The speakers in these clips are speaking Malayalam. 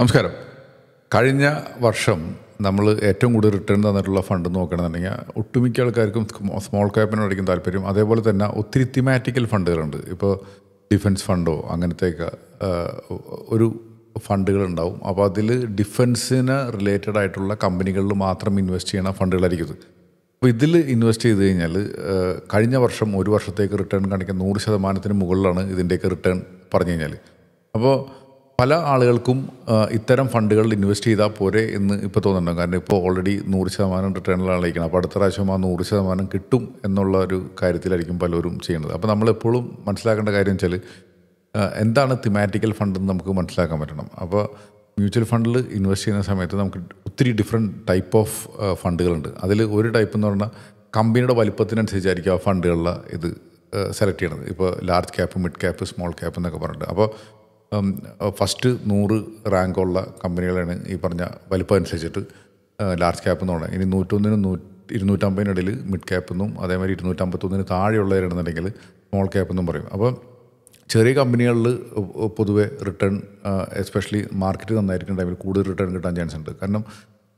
നമസ്കാരം കഴിഞ്ഞ വർഷം നമ്മൾ ഏറ്റവും കൂടുതൽ റിട്ടേൺ തന്നിട്ടുള്ള ഫണ്ട് നോക്കണമെന്നുണ്ടെങ്കിൽ ഒട്ടുമിക്ക ആൾക്കാർക്കും സ്മോൾ ക്യാപ്പിനോടായിരിക്കും താല്പര്യം അതേപോലെ തന്നെ ഒത്തിരി തിമാറ്റിക്കൽ ഫണ്ടുകളുണ്ട് ഇപ്പോൾ ഡിഫൻസ് ഫണ്ടോ അങ്ങനത്തെയൊക്കെ ഒരു ഫണ്ടുകളുണ്ടാവും അപ്പോൾ അതിൽ ഡിഫൻസിന് റിലേറ്റഡ് ആയിട്ടുള്ള കമ്പനികളിൽ മാത്രം ഇൻവെസ്റ്റ് ചെയ്യണ ഫണ്ടുകളായിരിക്കും അപ്പോൾ ഇതിൽ ഇൻവെസ്റ്റ് ചെയ്ത് കഴിഞ്ഞാൽ കഴിഞ്ഞ വർഷം ഒരു വർഷത്തേക്ക് റിട്ടേൺ കാണിക്കാൻ നൂറ് ശതമാനത്തിന് മുകളിലാണ് ഇതിൻ്റെയൊക്കെ റിട്ടേൺ പറഞ്ഞു കഴിഞ്ഞാൽ അപ്പോൾ പല ആളുകൾക്കും ഇത്തരം ഫണ്ടുകളിൽ ഇൻവെസ്റ്റ് ചെയ്താൽ പോരെ എന്ന് ഇപ്പോൾ തോന്നുന്നുണ്ടോ കാരണം ഇപ്പോൾ ഓൾറെഡി നൂറ് ശതമാനം റിട്ടേണിലാണ് അയക്കുന്നത് അപ്പോൾ അടുത്ത പ്രാവശ്യം ആ നൂറ് ശതമാനം കിട്ടും എന്നുള്ള ഒരു കാര്യത്തിലായിരിക്കും പലരും ചെയ്യുന്നത് അപ്പോൾ നമ്മളെപ്പോഴും മനസ്സിലാക്കേണ്ട കാര്യം വെച്ചാൽ എന്താണ് തിമാറ്റിക്കൽ ഫണ്ട് എന്ന് നമുക്ക് മനസ്സിലാക്കാൻ പറ്റണം അപ്പോൾ മ്യൂച്വൽ ഫണ്ടിൽ ഇൻവെസ്റ്റ് ചെയ്യുന്ന സമയത്ത് നമുക്ക് ഒത്തിരി ഡിഫറെൻറ്റ് ടൈപ്പ് ഓഫ് ഫണ്ടുകളുണ്ട് അതിൽ ഒരു ടൈപ്പ് എന്ന് പറഞ്ഞാൽ കമ്പനിയുടെ വലിപ്പത്തിനനുസരിച്ചായിരിക്കും ആ ഫണ്ടുകളിലെ ഇത് സെലക്ട് ചെയ്യണത് ഇപ്പോൾ large cap mid cap small cap എന്നൊക്കെ പറഞ്ഞിട്ട് അപ്പോൾ ഫസ്റ്റ് നൂറ് റാങ്കുള്ള കമ്പനികളാണ് ഈ പറഞ്ഞ വലിപ്പം അനുസരിച്ചിട്ട് ലാർജ് ക്യാപ്പ് എന്ന് പറഞ്ഞാൽ ഇനി നൂറ്റൊന്നിനും നൂ ഇരുന്നൂറ്റമ്പതിനിടയിൽ മിഡ് ക്യാപ്പ് എന്നും അതേമാതിരി ഇരുന്നൂറ്റമ്പത്തൊന്നിന് താഴെയുള്ളവരാണെന്നുണ്ടെങ്കിൽ സ്മോൾ ക്യാപ്പ് എന്നും പറയും അപ്പോൾ ചെറിയ കമ്പനികളിൽ പൊതുവേ റിട്ടേൺ എസ്പെഷ്യലി മാർക്കറ്റ് നന്നായിരിക്കുന്ന ടൈമിൽ കൂടുതൽ റിട്ടേൺ കിട്ടാൻ ചാൻസ് ഉണ്ട് കാരണം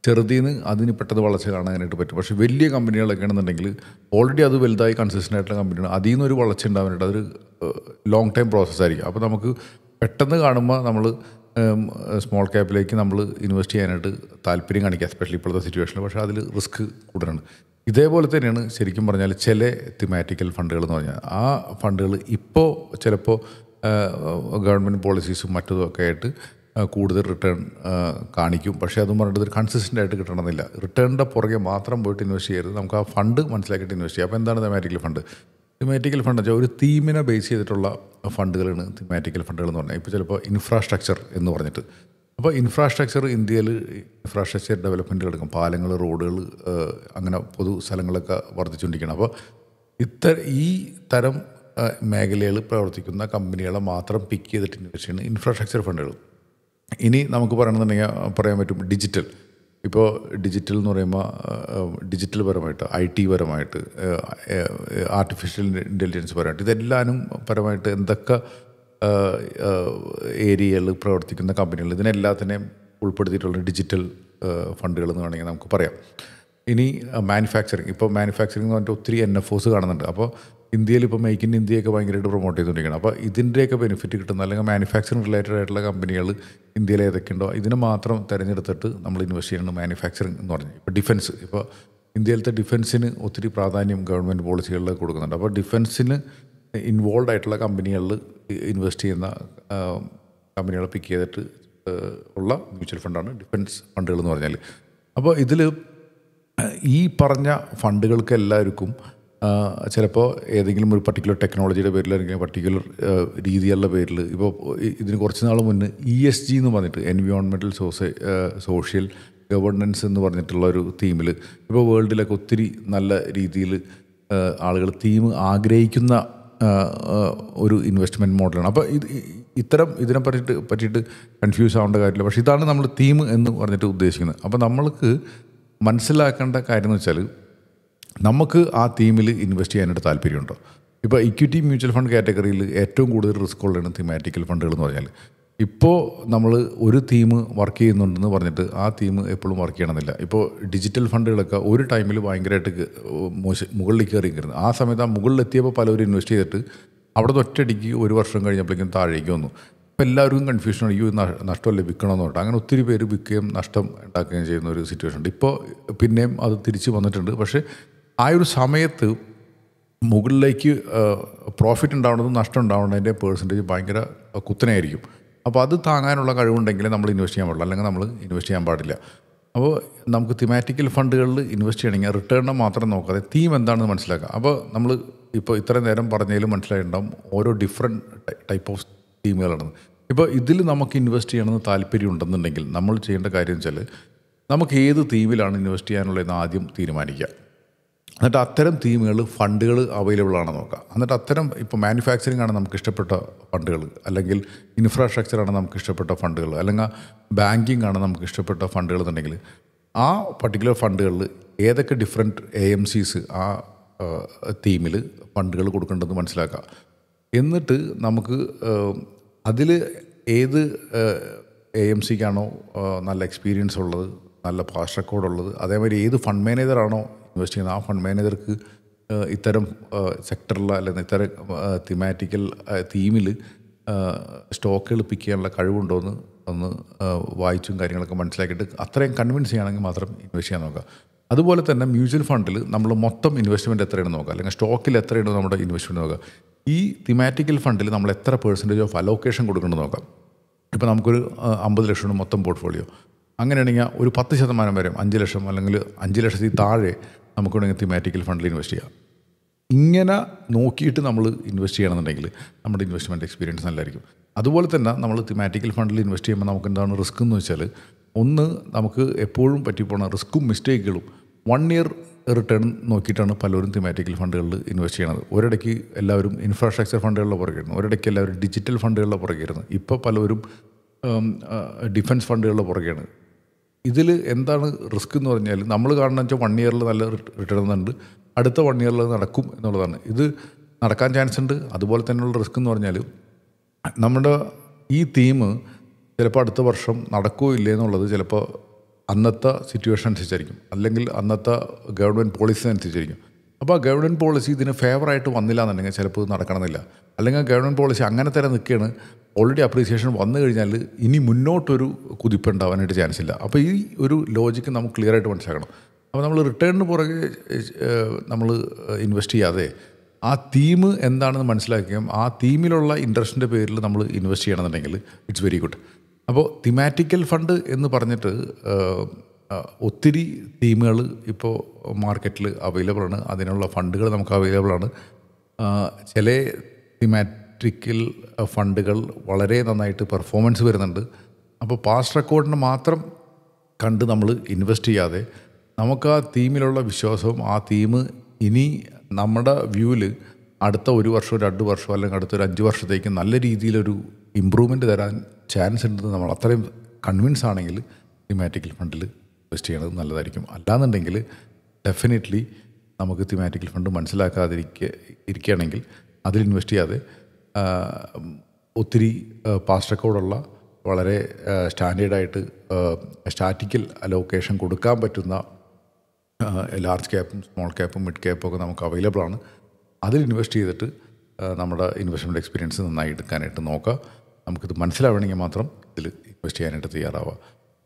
ചെറുതിൽ നിന്ന് അതിന് പെട്ടെന്ന് വളർച്ച കാണാനായിട്ട് പറ്റും പക്ഷേ വലിയ കമ്പനികളൊക്കെ ആണെന്നുണ്ടെങ്കിൽ ഓൾറെഡി അത് വലുതായി കൺസിസ്റ്റൻ്റ് ആയിട്ടുള്ള കമ്പനിയാണ് അതിൽ നിന്നൊരു വളർച്ച ഉണ്ടാവാനായിട്ട് അതൊരു ലോങ് ടൈം പ്രോസസ്സായിരിക്കും അപ്പോൾ നമുക്ക് പെട്ടെന്ന് കാണുമ്പോൾ നമ്മൾ സ്മോൾ ക്യാപ്പിലേക്ക് നമ്മൾ ഇൻവെസ്റ്റ് ചെയ്യാനായിട്ട് താല്പര്യം കാണിക്കുക എസ്പെഷ്യലി ഇപ്പോഴത്തെ സിറ്റുവേഷനിൽ പക്ഷേ അതിൽ റിസ്ക് കൂടുതലാണ് ഇതേപോലെ തന്നെയാണ് ശരിക്കും പറഞ്ഞാൽ ചില തിമാറ്റിക്കൽ ഫണ്ടുകൾ എന്ന് പറഞ്ഞാൽ ആ ഫണ്ടുകൾ ഇപ്പോൾ ചിലപ്പോൾ ഗവൺമെൻറ് പോളിസീസും മറ്റതും ഒക്കെ ആയിട്ട് കൂടുതൽ റിട്ടേൺ കാണിക്കും പക്ഷേ അതും പറഞ്ഞിട്ട് കൺസിസ്റ്റൻ്റ് ആയിട്ട് കിട്ടണമെന്നില്ല റിട്ടേണിൻ്റെ പുറകെ മാത്രം പോയിട്ട് ഇൻവെസ്റ്റ് ചെയ്യരുത് നമുക്ക് ആ ഫണ്ട് മനസ്സിലാക്കിയിട്ട് ഇൻവെസ്റ്റ് ചെയ്യാം അപ്പോൾ എന്താണ് തെമാറ്റിക്കൽ ഫണ്ട് തിമാറ്റിക്കൽ ഫണ്ട് വെച്ചാൽ ഒരു തീമിനെ ബേസ് ചെയ്തിട്ടുള്ള ഫണ്ടുകളാണ് തിമാറ്റിക്കൽ ഫണ്ടുകൾ എന്ന് പറഞ്ഞാൽ ഇപ്പോൾ ചിലപ്പോൾ ഇൻഫ്രാസ്ട്രക്ചർ എന്ന് പറഞ്ഞിട്ട് അപ്പോൾ ഇൻഫ്രാസ്ട്രക്ചർ ഇന്ത്യയിൽ ഇൻഫ്രാസ്ട്രക്ചർ ഡെവലപ്മെൻറ്റുകൾ എടുക്കും പാലങ്ങൾ റോഡുകൾ അങ്ങനെ പൊതു സ്ഥലങ്ങളൊക്കെ വർദ്ധിച്ചുകൊണ്ടിരിക്കണം അപ്പോൾ ഇത്ത ഈ തരം മേഖലയിൽ പ്രവർത്തിക്കുന്ന കമ്പനികളെ മാത്രം പിക്ക് ചെയ്തിട്ട് ഇൻവെസ്റ്റ് ചെയ്യുന്ന ഇൻഫ്രാസ്ട്രക്ചർ ഫണ്ടുകൾ ഇനി നമുക്ക് പറയണമെന്നുണ്ടെങ്കിൽ പറയാൻ പറ്റും ഡിജിറ്റൽ ഇപ്പോൾ ഡിജിറ്റൽ എന്ന് പറയുമ്പോൾ ഡിജിറ്റൽ പരമായിട്ട് ഐ ടി പരമായിട്ട് ആർട്ടിഫിഷ്യൽ ഇൻ്റലിജൻസ് പരമായിട്ട് ഇതെല്ലാനും പരമായിട്ട് എന്തൊക്കെ ഏരിയയിൽ പ്രവർത്തിക്കുന്ന കമ്പനികൾ ഇതിനെല്ലാത്തിനെയും ഉൾപ്പെടുത്തിയിട്ടുള്ള ഡിജിറ്റൽ ഫണ്ടുകൾ എന്ന് വേണമെങ്കിൽ നമുക്ക് പറയാം ഇനി മാനുഫാക്ചറിങ് ഇപ്പോൾ മാനുഫാക്ചറിങ് എന്ന് പറഞ്ഞിട്ട് ഒത്തിരി എൻ എഫ് ഒസ് കാണുന്നുണ്ട് അപ്പോൾ ഇന്ത്യയിൽ ഇപ്പോൾ മേക്ക് ഇൻ ഇന്ത്യയൊക്കെ ഭയങ്കരമായിട്ട് പ്രൊമോട്ട് ചെയ്തുകൊണ്ടിരിക്കണം അപ്പോൾ ഇതിൻ്റെയൊക്കെ ബെനിഫിറ്റ് കിട്ടുന്ന അല്ലെങ്കിൽ മാനുഫാക്ചറിങ് റിലേറ്റഡ് ആയിട്ടുള്ള കമ്പനികൾ ഇന്ത്യയിൽ ഏതൊക്കെയുണ്ടോ ഇതിനെ മാത്രം തിരഞ്ഞെടുത്തിട്ട് നമ്മൾ ഇൻവെസ്റ്റ് ചെയ്യുന്നത് മാനുഫാക്ചറിങ് എന്ന് പറഞ്ഞു ഇപ്പോൾ ഡിഫൻസ് ഇപ്പോൾ ഇന്ത്യയിലത്തെ ഡിഫൻസിന് ഒത്തിരി പ്രാധാന്യം ഗവൺമെൻറ് പോളിസികളിൽ കൊടുക്കുന്നുണ്ട് അപ്പോൾ ഡിഫൻസിന് ഇൻവോൾവ് ആയിട്ടുള്ള കമ്പനികളിൽ ഇൻവെസ്റ്റ് ചെയ്യുന്ന കമ്പനികളെ പിക്ക് ചെയ്തിട്ട് ഉള്ള മ്യൂച്വൽ ഫണ്ടാണ് ഡിഫൻസ് ഫണ്ടുകൾ എന്ന് പറഞ്ഞാൽ അപ്പോൾ ഇതിൽ ഈ പറഞ്ഞ ഫണ്ടുകൾക്ക് എല്ലാവർക്കും ചിലപ്പോൾ ഏതെങ്കിലും ഒരു പർട്ടിക്കുലർ ടെക്നോളജിയുടെ പേരിൽ അല്ലെങ്കിൽ പർട്ടിക്കുലർ രീതിയുള്ള പേരിൽ ഇപ്പോൾ ഇതിന് കുറച്ച് നാൾ മുന്നേ ഇ എസ് ജി എന്ന് പറഞ്ഞിട്ട് എൻവിയോൺമെൻറ്റൽ സോസ സോഷ്യൽ ഗവർണൻസ് എന്ന് പറഞ്ഞിട്ടുള്ള ഒരു തീമിൽ ഇപ്പോൾ വേൾഡിലൊക്കെ ഒത്തിരി നല്ല രീതിയിൽ ആളുകൾ തീം ആഗ്രഹിക്കുന്ന ഒരു ഇൻവെസ്റ്റ്മെൻറ്റ് മോഡലാണ് അപ്പോൾ ഇത് ഇത്തരം ഇതിനെ പറ്റിയിട്ട് പറ്റിയിട്ട് കൺഫ്യൂസ് ആവേണ്ട കാര്യമില്ല പക്ഷേ ഇതാണ് നമ്മൾ തീം എന്ന് പറഞ്ഞിട്ട് ഉദ്ദേശിക്കുന്നത് അപ്പോൾ നമ്മൾക്ക് മനസ്സിലാക്കേണ്ട കാര്യം എന്ന് വെച്ചാൽ നമുക്ക് ആ തീമിൽ ഇൻവെസ്റ്റ് ചെയ്യാനായിട്ട് താല്പര്യമുണ്ടോ ഇപ്പോൾ ഇക്വിറ്റി മ്യൂച്വൽ ഫണ്ട് കാറ്റഗറിയിൽ ഏറ്റവും കൂടുതൽ റിസ്ക് ഉള്ളതാണ് തിമാറ്റിക്കൽ ഫണ്ടുകൾ എന്ന് പറഞ്ഞാൽ ഇപ്പോൾ നമ്മൾ ഒരു തീം വർക്ക് ചെയ്യുന്നുണ്ടെന്ന് പറഞ്ഞിട്ട് ആ തീം എപ്പോഴും വർക്ക് ചെയ്യണമെന്നില്ല ഇപ്പോൾ ഡിജിറ്റൽ ഫണ്ടുകളൊക്കെ ഒരു ടൈമിൽ ഭയങ്കരമായിട്ട് മോശ മുകളിൽ കയറി കയറുന്നു ആ സമയത്ത് ആ മുകളിലെത്തിയപ്പോൾ പലരും ഇൻവെസ്റ്റ് ചെയ്തിട്ട് അവിടെ ഒറ്റയടിക്ക് ഒരു വർഷം കഴിഞ്ഞപ്പോഴേക്കും താഴേക്ക് വന്നു ഇപ്പോൾ എല്ലാവർക്കും കൺഫ്യൂഷൻ അയ്യോ നഷ്ടമല്ലേ വിൽക്കണമെന്ന് പറഞ്ഞിട്ട് അങ്ങനെ ഒത്തിരി പേര് വിൽക്കുകയും നഷ്ടം ഉണ്ടാക്കുകയും ചെയ്യുന്ന ഒരു സിറ്റുവേഷൻ ഉണ്ട് ഇപ്പോൾ പിന്നെയും അത് തിരിച്ച് വന്നിട്ടുണ്ട് പക്ഷേ ആ ഒരു സമയത്ത് മുകളിലേക്ക് പ്രോഫിറ്റ് ഉണ്ടാവുന്നതും നഷ്ടം ഉണ്ടാവുന്നതിൻ്റെ പേഴ്സൻറ്റേജ് ഭയങ്കര കുത്തനെയായിരിക്കും അപ്പോൾ അത് താങ്ങാനുള്ള കഴിവുണ്ടെങ്കിൽ നമ്മൾ ഇൻവെസ്റ്റ് ചെയ്യാൻ പാടില്ല അല്ലെങ്കിൽ നമ്മൾ ഇൻവെസ്റ്റ് ചെയ്യാൻ പാടില്ല അപ്പോൾ നമുക്ക് തിമാറ്റിക്കൽ ഫണ്ടുകളിൽ ഇൻവെസ്റ്റ് ചെയ്യണമെങ്കിൽ റിട്ടേണിനെ മാത്രം നോക്കാതെ തീം എന്താണെന്ന് മനസ്സിലാക്കുക അപ്പോൾ നമ്മൾ ഇപ്പോൾ ഇത്ര നേരം പറഞ്ഞതിലും മനസ്സിലായിട്ടുണ്ടാവും ഓരോ ഡിഫറെൻറ്റ് ടൈപ്പ് ഓഫ് തീമുകളാണ് ഇപ്പോൾ ഇതിൽ നമുക്ക് ഇൻവെസ്റ്റ് ചെയ്യണമെന്ന് താല്പര്യം ഉണ്ടെന്നുണ്ടെങ്കിൽ നമ്മൾ ചെയ്യേണ്ട കാര്യം വെച്ചാൽ നമുക്ക് ഏത് തീമിലാണ് ഇൻവെസ്റ്റ് ചെയ്യാനുള്ളതെന്ന് ആദ്യം തീരുമാനിക്കുക എന്നിട്ട് അത്തരം തീമുകൾ ഫണ്ടുകൾ അവൈലബിൾ ആണെന്ന് നോക്കാം എന്നിട്ട് അത്തരം ഇപ്പോൾ മാനുഫാക്ചറിങ് ആണ് നമുക്ക് ഇഷ്ടപ്പെട്ട ഫണ്ടുകൾ അല്ലെങ്കിൽ ഇൻഫ്രാസ്ട്രക്ചറാണ് നമുക്ക് ഇഷ്ടപ്പെട്ട ഫണ്ടുകൾ അല്ലെങ്കിൽ ബാങ്കിങ് ആണ് നമുക്ക് ഇഷ്ടപ്പെട്ട ഫണ്ടുകൾ എന്നുണ്ടെങ്കിൽ ആ പർട്ടിക്കുലർ ഫണ്ടുകളിൽ ഏതൊക്കെ ഡിഫറെൻറ്റ് എ എം സീസ് ആ തീമിൽ ഫണ്ടുകൾ കൊടുക്കേണ്ടതെന്ന് മനസ്സിലാക്കാം എന്നിട്ട് നമുക്ക് അതിൽ ഏത് എ എം സിക്കാണോ നല്ല എക്സ്പീരിയൻസ് ഉള്ളത് നല്ല പാർഷക്കോടുള്ളത് അതേമാതിരി ഏത് ഫണ്ട് മാനേജറാണോ ഇൻവെസ്റ്റ് ചെയ്യുന്നത് ആ ഫണ്ട് മാനേജർക്ക് ഇത്തരം സെക്ടറിൽ അല്ലെങ്കിൽ ഇത്തരം തിമാറ്റിക്കൽ തീമിൽ സ്റ്റോക്ക് എളുപ്പിക്കാനുള്ള ചെയ്യാനുള്ള കഴിവുണ്ടോ എന്ന് ഒന്ന് വായിച്ചും കാര്യങ്ങളൊക്കെ മനസ്സിലാക്കിയിട്ട് അത്രയും കൺവിൻസ് ചെയ്യുകയാണെങ്കിൽ മാത്രം ഇൻവെസ്റ്റ് ചെയ്യാൻ നോക്കുക അതുപോലെ തന്നെ മ്യൂച്വൽ ഫണ്ടിൽ നമ്മൾ മൊത്തം ഇൻവെസ്റ്റ്മെൻറ്റ് എത്രയാണ് നോക്കുക അല്ലെങ്കിൽ സ്റ്റോക്കിൽ എത്രയാണ് നമ്മുടെ ഇൻവെസ്റ്റ്മെൻറ്റ് നോക്കുക ഈ തിമാറ്റിക്കൽ ഫണ്ടിൽ നമ്മൾ എത്ര പേഴ്സൻറ്റേജ് ഓഫ് അലോക്കേഷൻ കൊടുക്കേണ്ടത് നോക്കാം ഇപ്പോൾ നമുക്കൊരു അമ്പത് ലക്ഷമാണ് മൊത്തം പോർട്ട്ഫോളിയോ അങ്ങനെയാണെങ്കിൽ ഒരു പത്ത് ശതമാനം വരെ അഞ്ച് ലക്ഷം അല്ലെങ്കിൽ അഞ്ച് ലക്ഷത്തിൽ താഴെ നമുക്ക് വേണമെങ്കിൽ തിമാറ്റിക്കൽ ഫണ്ടിൽ ഇൻവെസ്റ്റ് ചെയ്യാം ഇങ്ങനെ നോക്കിയിട്ട് നമ്മൾ ഇൻവെസ്റ്റ് ചെയ്യണമെന്നുണ്ടെങ്കിൽ നമ്മുടെ ഇൻവെസ്റ്റ്മെൻറ്റ് എക്സ്പീരിയൻസ് നല്ലതായിരിക്കും അതുപോലെ തന്നെ നമ്മൾ തിമാറ്റിക്കൽ ഫണ്ടിൽ ഇൻവെസ്റ്റ് ചെയ്യുമ്പോൾ നമുക്ക് എന്താണ് റിസ്ക് എന്ന് വെച്ചാൽ ഒന്ന് നമുക്ക് എപ്പോഴും പറ്റിപ്പോണ റിസ്ക്കും മിസ്റ്റേക്കുകളും വൺ ഇയർ റിട്ടേൺ നോക്കിയിട്ടാണ് പലരും തിമാറ്റിക്കൽ ഫണ്ടുകളിൽ ഇൻവെസ്റ്റ് ചെയ്യണത് ഒരിടയ്ക്ക് എല്ലാവരും ഇൻഫ്രാസ്ട്രക്ചർ ഫണ്ടുകളിലെ പുറകെയായിരുന്നു ഒരിടയ്ക്ക് എല്ലാവരും ഡിജിറ്റൽ ഫണ്ടുകളിലെ പുറകെയായിരുന്നു ഇപ്പോൾ പലരും ഡിഫൻസ് ഫണ്ടുകളുടെ പുറകെയാണ് ഇതിൽ എന്താണ് റിസ്ക് എന്ന് പറഞ്ഞാൽ നമ്മൾ കാണുന്ന വെച്ചാൽ വൺ ഇയറിൽ നല്ല റിട്ടേൺ ഉണ്ട് അടുത്ത വൺ ഇയറിൽ നടക്കും എന്നുള്ളതാണ് ഇത് നടക്കാൻ ചാൻസ് ഉണ്ട് അതുപോലെ തന്നെയുള്ള റിസ്ക് എന്ന് പറഞ്ഞാൽ നമ്മുടെ ഈ തീം ചിലപ്പോൾ അടുത്ത വർഷം നടക്കുമോ ഇല്ലേ എന്നുള്ളത് ചിലപ്പോൾ അന്നത്തെ സിറ്റുവേഷൻ അനുസരിച്ചായിരിക്കും അല്ലെങ്കിൽ അന്നത്തെ ഗവൺമെൻറ് പോളിസി അനുസരിച്ചായിരിക്കും അപ്പോൾ ഗവൺമെൻറ് പോളിസി ഇതിന് ഫേവറായിട്ട് വന്നില്ല എന്നുണ്ടെങ്കിൽ ചിലപ്പോൾ ഇത് നടക്കണമെന്നില്ല അല്ലെങ്കിൽ ഗവൺമെൻറ് പോളിസി അങ്ങനെ തന്നെ നിൽക്കുകയാണ് ഓൾറെഡി അപ്രീസിയേഷൻ വന്നു കഴിഞ്ഞാൽ ഇനി മുന്നോട്ടൊരു കുതിപ്പ് ഉണ്ടാവാനായിട്ട് ചാൻസ് ഇല്ല അപ്പോൾ ഈ ഒരു ലോജിക്ക് നമുക്ക് ക്ലിയർ ആയിട്ട് മനസ്സിലാക്കണം അപ്പോൾ നമ്മൾ റിട്ടേണിന് പുറകെ നമ്മൾ ഇൻവെസ്റ്റ് ചെയ്യാതെ ആ തീം എന്താണെന്ന് മനസ്സിലാക്കുകയും ആ തീമിലുള്ള ഇൻട്രസ്റ്റിൻ്റെ പേരിൽ നമ്മൾ ഇൻവെസ്റ്റ് ചെയ്യണമെന്നുണ്ടെങ്കിൽ ഇറ്റ്സ് വെരി ഗുഡ് അപ്പോൾ തിമാറ്റിക്കൽ ഫണ്ട് എന്ന് പറഞ്ഞിട്ട് ഒത്തിരി തീമുകൾ ഇപ്പോൾ മാർക്കറ്റിൽ അവൈലബിൾ ആണ് അതിനുള്ള ഫണ്ടുകൾ നമുക്ക് അവൈലബിൾ ആണ് ചില തിമാറ്റിക്കൽ ഫണ്ടുകൾ വളരെ നന്നായിട്ട് പെർഫോമൻസ് വരുന്നുണ്ട് അപ്പോൾ പാസ്റ്റ് റെക്കോർഡിന് മാത്രം കണ്ട് നമ്മൾ ഇൻവെസ്റ്റ് ചെയ്യാതെ നമുക്ക് ആ തീമിലുള്ള വിശ്വാസവും ആ തീം ഇനി നമ്മുടെ വ്യൂവിൽ അടുത്ത ഒരു വർഷം രണ്ട് വർഷം അല്ലെങ്കിൽ അടുത്ത ഒരു അഞ്ച് വർഷത്തേക്ക് നല്ല രീതിയിലൊരു ഇമ്പ്രൂവ്മെൻറ്റ് തരാൻ ചാൻസ് ഉണ്ടെന്ന് നമ്മൾ അത്രയും കൺവിൻസ് ആണെങ്കിൽ തിമാറ്റിക്കൽ ഫണ്ടിൽ ഇൻവെസ്റ്റ് ചെയ്യണത് നല്ലതായിരിക്കും അല്ലാന്നുണ്ടെങ്കിൽ ഡെഫിനറ്റ്ലി നമുക്ക് തിമാറ്റിക്കൽ ഫണ്ട് മനസ്സിലാക്കാതിരിക്കുക ഇരിക്കുകയാണെങ്കിൽ അതിൽ ഇൻവെസ്റ്റ് ചെയ്യാതെ ഒത്തിരി പാസ്റ്റ് റെക്കോർഡുള്ള വളരെ സ്റ്റാൻഡേർഡായിട്ട് സ്റ്റാറ്റിക്കൽ അലോക്കേഷൻ കൊടുക്കാൻ പറ്റുന്ന ലാർജ് ക്യാപ്പും സ്മോൾ ക്യാപ്പും മിഡ് ക്യാപ്പും ഒക്കെ നമുക്ക് അവൈലബിൾ ആണ് അതിൽ ഇൻവെസ്റ്റ് ചെയ്തിട്ട് നമ്മുടെ ഇൻവെസ്റ്റ്മെൻ്റ് എക്സ്പീരിയൻസ് നന്നായി എടുക്കാനായിട്ട് നോക്കുക നമുക്കിത് മനസ്സിലാവണമെങ്കിൽ മാത്രം ഇതിൽ ഇൻവെസ്റ്റ് ചെയ്യാനായിട്ട് തയ്യാറാവുക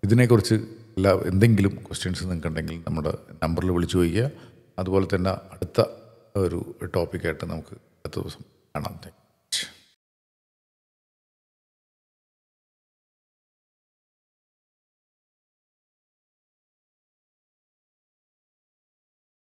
ഇതിനെക്കുറിച്ച് എല്ലാ എന്തെങ്കിലും ക്വസ്റ്റ്യൻസ് നിങ്ങൾക്കുണ്ടെങ്കിൽ നമ്മുടെ നമ്പറിൽ വിളിച്ചു ചോദിക്കുക അതുപോലെ തന്നെ അടുത്ത ഒരു ടോപ്പിക്കായിട്ട് നമുക്ക് അടുത്ത ദിവസം കാണാം താങ്ക്